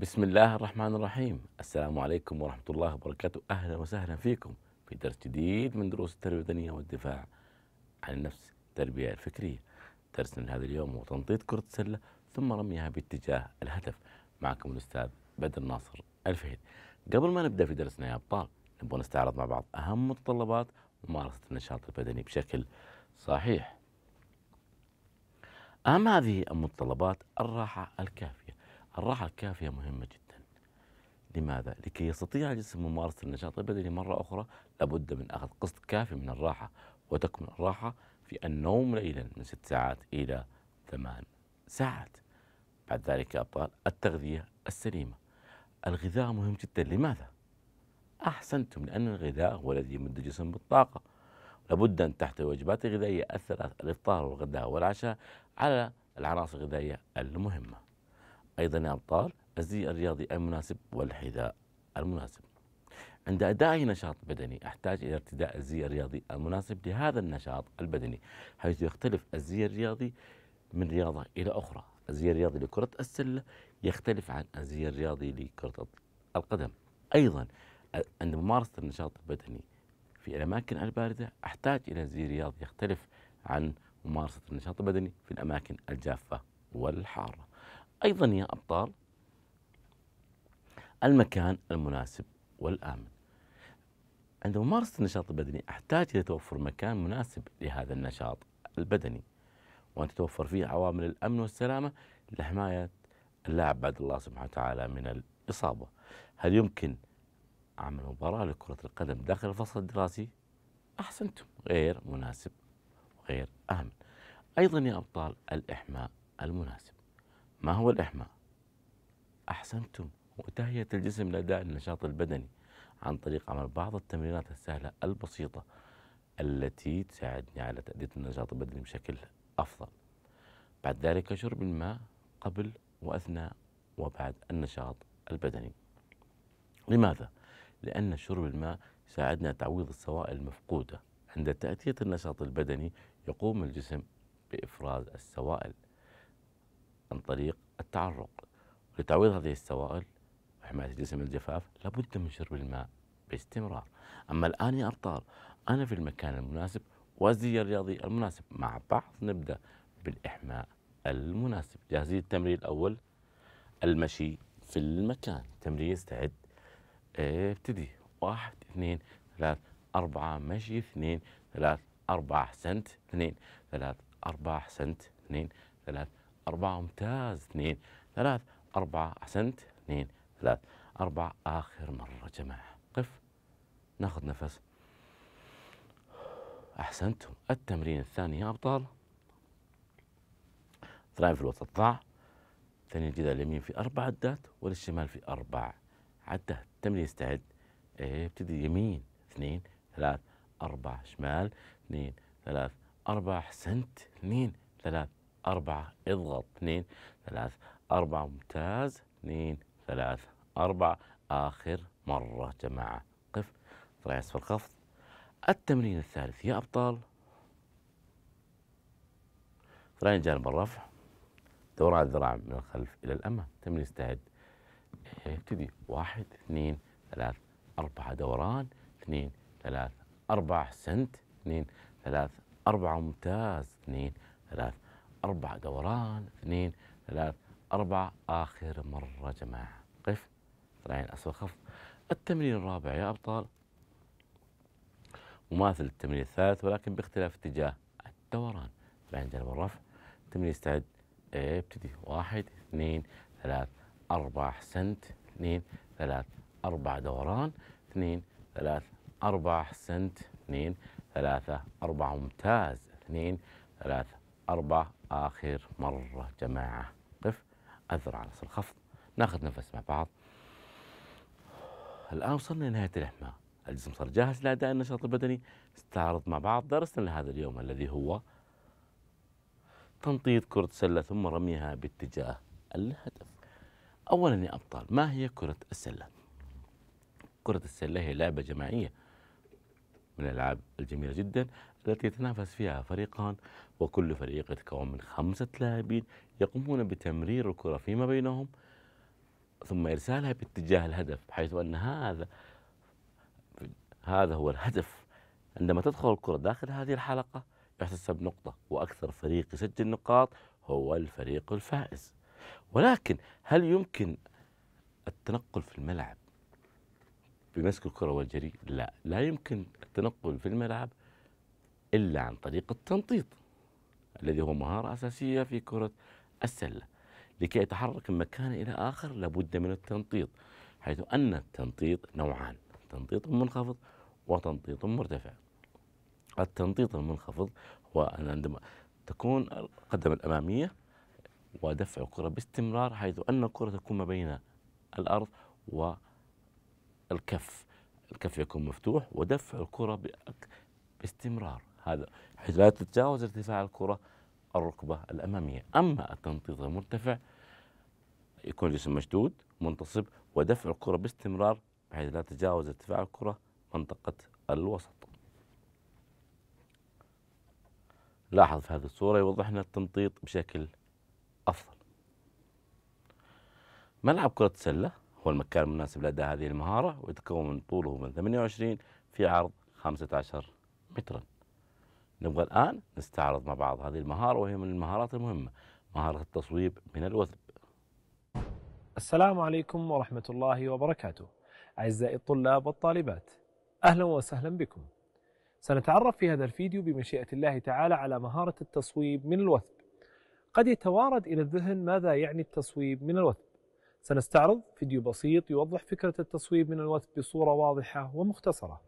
بسم الله الرحمن الرحيم السلام عليكم ورحمة الله وبركاته أهلا وسهلا فيكم في درس جديد من دروس التربية البدنية والدفاع عن النفس التربية الفكرية درسنا لهذا اليوم هو تنطيط كرة السلة ثم رميها باتجاه الهدف معكم الأستاذ بدر ناصر الفهيد قبل ما نبدأ في درسنا يا أبطال نبغى نستعرض مع بعض أهم متطلبات ممارسة النشاط البدني بشكل صحيح أهم هذه المتطلبات الراحة الكافية الراحة الكافية مهمة جدا لماذا؟ لكي يستطيع الجسم ممارسة النشاط البدني مرة أخرى لابد من أخذ قسط كافي من الراحة وتكمن الراحة في النوم ليلا من ست ساعات إلى ثمان ساعات بعد ذلك يا أبطال التغذية السليمة الغذاء مهم جدا لماذا؟ أحسنتم لأن الغذاء هو الذي يمد الجسم بالطاقة لابد أن تحتوي وجبات غذائية الثلاث الإفطار والغداء والعشاء على العناصر الغذائية المهمة أيضا يا أبطال الزي الرياضي المناسب والحذاء المناسب عند اي نشاط بدني أحتاج إلى ارتداء الزي الرياضي المناسب لهذا النشاط البدني حيث يختلف الزي الرياضي من رياضة إلى أخرى الزي الرياضي لكرة السلة يختلف عن الزي الرياضي لكرة القدم أيضا عند ممارسة النشاط البدني في الأماكن الباردة أحتاج إلى زي رياضي يختلف عن ممارسة النشاط البدني في الأماكن الجافة والحارة أيضا يا أبطال المكان المناسب والآمن عند ممارسة النشاط البدني أحتاج إلى توفر مكان مناسب لهذا النشاط البدني وأن تتوفر فيه عوامل الأمن والسلامة لحماية اللاعب بعد الله سبحانه وتعالى من الإصابة هل يمكن عمل مباراة لكرة القدم داخل الفصل الدراسي؟ أحسنتم غير مناسب وغير آمن أيضا يا أبطال الإحماء المناسب ما هو الإحماء؟ أحسنتم وتهيئة الجسم لأداء النشاط البدني عن طريق عمل بعض التمرينات السهلة البسيطة التي تساعدني على تأدية النشاط البدني بشكل أفضل بعد ذلك شرب الماء قبل وأثناء وبعد النشاط البدني لماذا؟ لأن شرب الماء يساعدنا على تعويض السوائل المفقودة عند تأتية النشاط البدني يقوم الجسم بإفراز السوائل عن طريق التعرق لتعويض هذه السوائل وحماية الجسم من الجفاف لابد من شرب الماء باستمرار أما الآن يا أبطال أنا في المكان المناسب والزي الرياضي المناسب مع بعض نبدأ بالإحماء المناسب جاهزين التمرين الأول المشي في المكان تمرين يستعد ابتدي واحد اثنين ثلاث أربعة مشي اثنين ثلاث أربعة سنت اثنين ثلاث أربعة سنت اثنين ثلاث أربعة ممتاز اثنين ثلاث أربعة أحسنت اثنين ثلاث أربعة آخر مرة جماعة قف ناخذ نفس أحسنتم التمرين الثاني يا أبطال ثلاثة في الوسط ضاع ثاني الجذع اليمين في أربع عدات وللشمال في أربع عدات التمرين استعد ابتدي إيه، يمين اثنين ثلاث أربع شمال اثنين ثلاث أربع أحسنت اثنين ثلاث أربعة اضغط اثنين ثلاث أربعة ممتاز اثنين ثلاث أربعة آخر مرة جماعة قف طلع أسفل خفض التمرين الثالث يا أبطال طلعين جانب الرفع دوران الذراع من الخلف إلى الأمام تمرين استعد ابتدي واحد اثنين ثلاث أربعة دوران اثنين ثلاث أربعة سنت اثنين ثلاث أربعة ممتاز اثنين ثلاث أربع دوران اثنين ثلاث أربعة آخر مرة جماعة قف طلعين أسفل خفض التمرين الرابع يا أبطال مماثل للتمرين الثالث ولكن باختلاف اتجاه الدوران بعدين جنب الرفع التمرين استعد ابتدي إيه، واحد اثنين ثلاث أربعة سنت اثنين ثلاث أربعة دوران اثنين ثلاث أربعة سنت اثنين ثلاثة أربعة ممتاز اثنين ثلاثة أربعة آخر مرة جماعة قف أذر على الخفض ناخذ نفس مع بعض الآن وصلنا لنهاية الإحماء الجسم صار جاهز لأداء النشاط البدني استعرض مع بعض درسنا لهذا اليوم الذي هو تنطيط كرة سلة ثم رميها باتجاه الهدف أولا يا أبطال ما هي كرة السلة؟ كرة السلة هي لعبة جماعية من الألعاب الجميلة جدا التي يتنافس فيها فريقان وكل فريق يتكون من خمسة لاعبين يقومون بتمرير الكرة فيما بينهم ثم إرسالها باتجاه الهدف حيث أن هذا هذا هو الهدف عندما تدخل الكرة داخل هذه الحلقة يحتسب نقطة وأكثر فريق يسجل نقاط هو الفريق الفائز ولكن هل يمكن التنقل في الملعب بمسك الكرة والجري لا لا يمكن التنقل في الملعب إلا عن طريق التنطيط الذي هو مهارة أساسية في كرة السلة لكي يتحرك من مكان إلى آخر لابد من التنطيط حيث أن التنطيط نوعان تنطيط منخفض وتنطيط مرتفع التنطيط المنخفض هو أن عندما تكون القدم الأمامية ودفع الكرة باستمرار حيث أن الكرة تكون ما بين الأرض والكف الكف يكون مفتوح ودفع الكرة باستمرار هذا حيث لا تتجاوز ارتفاع الكرة الركبة الأمامية أما التنطيط المرتفع يكون الجسم مشدود منتصب ودفع الكرة باستمرار بحيث لا تتجاوز ارتفاع الكرة منطقة الوسط لاحظ في هذه الصورة يوضح لنا التنطيط بشكل أفضل ملعب كرة السلة هو المكان المناسب لدى هذه المهارة ويتكون من طوله من 28 في عرض 15 متراً نبغى الآن نستعرض مع بعض هذه المهارة وهي من المهارات المهمة مهارة التصويب من الوثب السلام عليكم ورحمة الله وبركاته أعزائي الطلاب والطالبات أهلا وسهلا بكم سنتعرف في هذا الفيديو بمشيئة الله تعالى على مهارة التصويب من الوثب قد يتوارد إلى الذهن ماذا يعني التصويب من الوثب سنستعرض فيديو بسيط يوضح فكرة التصويب من الوثب بصورة واضحة ومختصرة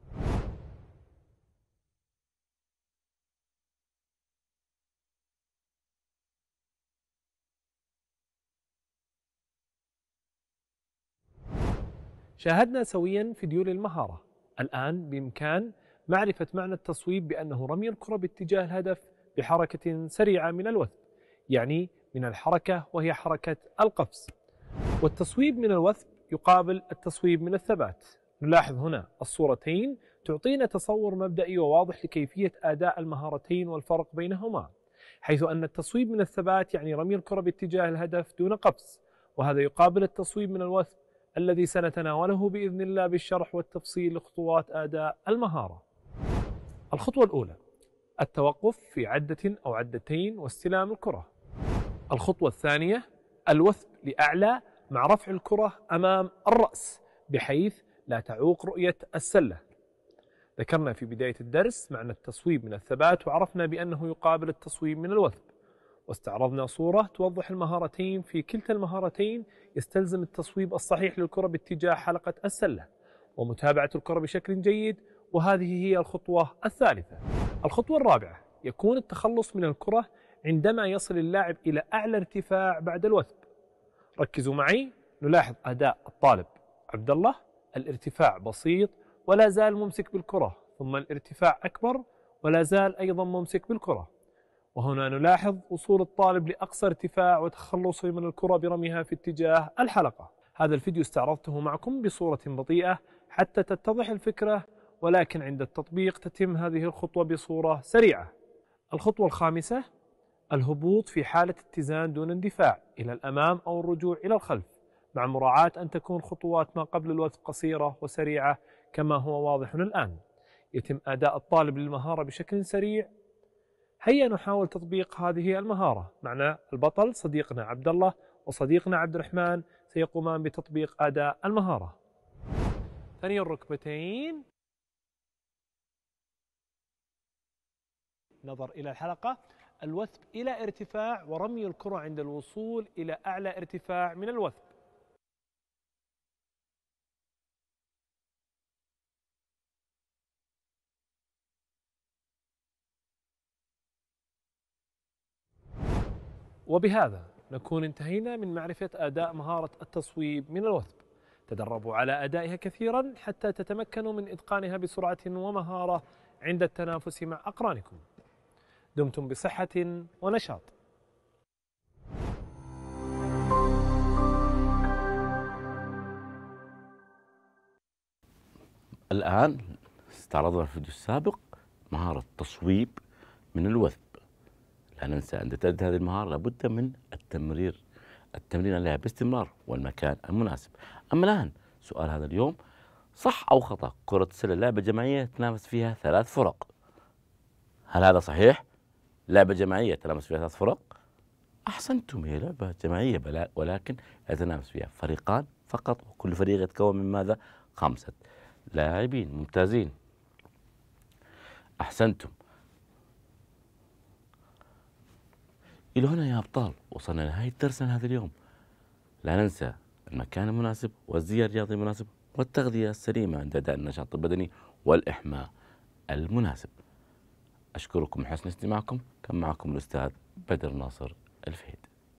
شاهدنا سويا فيديو للمهارة الآن بإمكان معرفة معنى التصويب بأنه رمي الكرة باتجاه الهدف بحركة سريعة من الوثب يعني من الحركة وهي حركة القفز والتصويب من الوثب يقابل التصويب من الثبات نلاحظ هنا الصورتين تعطينا تصور مبدئي وواضح لكيفية أداء المهارتين والفرق بينهما حيث أن التصويب من الثبات يعني رمي الكرة باتجاه الهدف دون قفز وهذا يقابل التصويب من الوثب الذي سنتناوله باذن الله بالشرح والتفصيل لخطوات اداء المهاره. الخطوه الاولى التوقف في عده او عدتين واستلام الكره. الخطوه الثانيه الوثب لاعلى مع رفع الكره امام الراس بحيث لا تعوق رؤيه السله. ذكرنا في بدايه الدرس معنى التصويب من الثبات وعرفنا بانه يقابل التصويب من الوثب. واستعرضنا صورة توضح المهارتين في كلتا المهارتين يستلزم التصويب الصحيح للكرة باتجاه حلقة السلة ومتابعة الكرة بشكل جيد وهذه هي الخطوة الثالثة الخطوة الرابعة يكون التخلص من الكرة عندما يصل اللاعب إلى أعلى ارتفاع بعد الوثب ركزوا معي نلاحظ أداء الطالب عبد الله الارتفاع بسيط ولا زال ممسك بالكرة ثم الارتفاع أكبر ولا زال أيضا ممسك بالكرة وهنا نلاحظ وصول الطالب لأقصى ارتفاع وتخلصه من الكرة برميها في اتجاه الحلقة هذا الفيديو استعرضته معكم بصورة بطيئة حتى تتضح الفكرة ولكن عند التطبيق تتم هذه الخطوة بصورة سريعة الخطوة الخامسة الهبوط في حالة اتزان دون اندفاع إلى الأمام أو الرجوع إلى الخلف مع مراعاة أن تكون خطوات ما قبل الوثب قصيرة وسريعة كما هو واضح الآن يتم أداء الطالب للمهارة بشكل سريع هيا نحاول تطبيق هذه المهارة معنا البطل صديقنا عبد الله وصديقنا عبد الرحمن سيقومان بتطبيق أداء المهارة ثاني الركبتين نظر إلى الحلقة الوثب إلى ارتفاع ورمي الكرة عند الوصول إلى أعلى ارتفاع من الوثب وبهذا نكون انتهينا من معرفة أداء مهارة التصويب من الوثب تدربوا على أدائها كثيرا حتى تتمكنوا من إتقانها بسرعة ومهارة عند التنافس مع أقرانكم دمتم بصحة ونشاط الآن استعرضنا في الفيديو السابق مهارة التصويب من الوثب لا ننسى أن تأدي هذه المهارة لابد من التمرير التمرين عليها باستمرار والمكان المناسب أما الآن سؤال هذا اليوم صح أو خطأ كرة السلة لعبة جماعية تنافس فيها ثلاث فرق هل هذا صحيح؟ لعبة جماعية تنافس فيها ثلاث فرق أحسنتم هي لعبة جماعية ولكن يتنافس فيها فريقان فقط وكل فريق يتكون من ماذا؟ خمسة لاعبين ممتازين أحسنتم إلى هنا يا أبطال وصلنا لنهاية درسنا هذا اليوم لا ننسى المكان المناسب والزي الرياضي المناسب والتغذية السليمة عند أداء النشاط البدني والإحماء المناسب أشكركم حسن استماعكم كان معكم الأستاذ بدر ناصر الفهيد